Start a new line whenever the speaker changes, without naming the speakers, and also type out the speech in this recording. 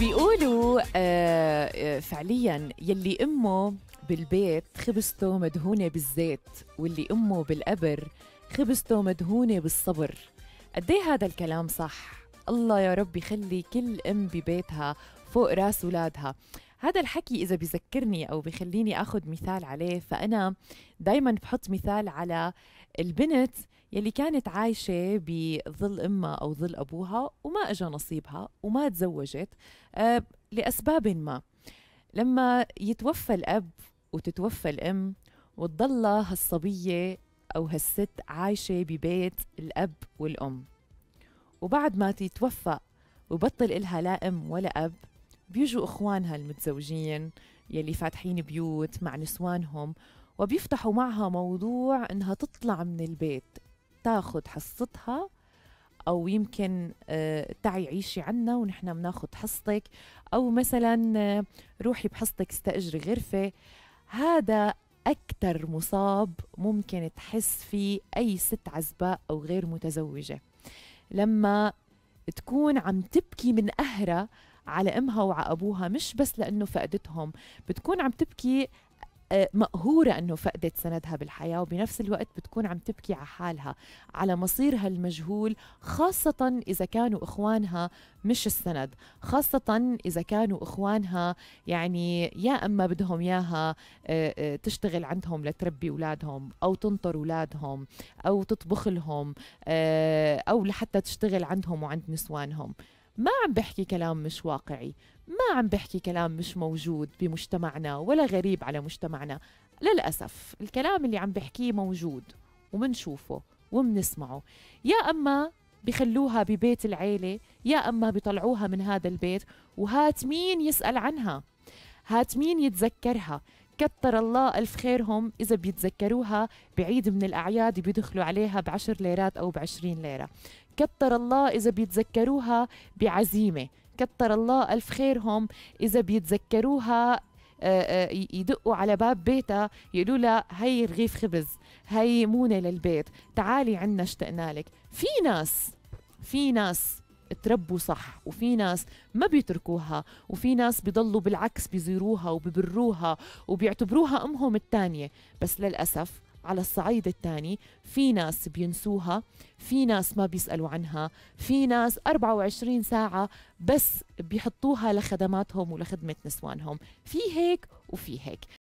بيقولوا آه،, آه فعليا يلي امه بالبيت خبزته مدهونه بالزيت واللي امه بالقبر خبزته مدهونه بالصبر قد إيه هذا الكلام صح الله يا رب يخلي كل ام ببيتها فوق راس اولادها هذا الحكي إذا بذكرني أو بخليني أخذ مثال عليه فأنا دايما بحط مثال على البنت يلي كانت عايشة بظل أمها أو ظل أبوها وما أجا نصيبها وما تزوجت آه، لأسباب ما لما يتوفى الأب وتتوفى الأم وتضل هالصبية أو هالست عايشة ببيت الأب والأم وبعد ما تتوفى وبطل إلها لا أم ولا أب بيجوا إخوانها المتزوجين يلي فاتحين بيوت مع نسوانهم وبيفتحوا معها موضوع إنها تطلع من البيت تاخد حصتها او يمكن آه، تعي عيشي عنا ونحن بناخد حصتك او مثلا آه، روحي بحصتك استاجري غرفه هذا اكثر مصاب ممكن تحس فيه اي ست عزباء او غير متزوجه لما تكون عم تبكي من قهرها على امها وعلى ابوها مش بس لانه فقدتهم بتكون عم تبكي آه، مقهورة أنه فقدت سندها بالحياة وبنفس الوقت بتكون عم تبكي على حالها على مصيرها المجهول خاصة إذا كانوا إخوانها مش السند خاصة إذا كانوا إخوانها يعني يا أما بدهم ياها آه، آه، تشتغل عندهم لتربي أولادهم أو تنطر أولادهم أو تطبخ لهم أو لحتى تشتغل عندهم وعند نسوانهم ما عم بحكي كلام مش واقعي ما عم بحكي كلام مش موجود بمجتمعنا ولا غريب على مجتمعنا للأسف الكلام اللي عم بحكيه موجود ومنشوفه ومنسمعه يا أما بخلوها ببيت العيلة يا أما بيطلعوها من هذا البيت وهات مين يسأل عنها هات مين يتذكرها كتر الله ألف خيرهم إذا بيتذكروها بعيد من الأعياد بيدخلوا عليها بعشر ليرات أو بعشرين ليرة كتر الله إذا بيتذكروها بعزيمة كتر الله ألف خيرهم إذا بيتذكروها آه، آه، يدقوا على باب بيتها يقولوا لها هي رغيف خبز هي مونة للبيت تعالي عنا اشتقنا لك في ناس في ناس تربوا صح وفي ناس ما بيتركوها وفي ناس بيضلوا بالعكس بيزيروها وببروها وبيعتبروها أمهم الثانية بس للأسف على الصعيد الثاني في ناس بينسوها في ناس ما بيسألوا عنها في ناس 24 ساعة بس بيحطوها لخدماتهم ولخدمة نسوانهم في هيك وفي هيك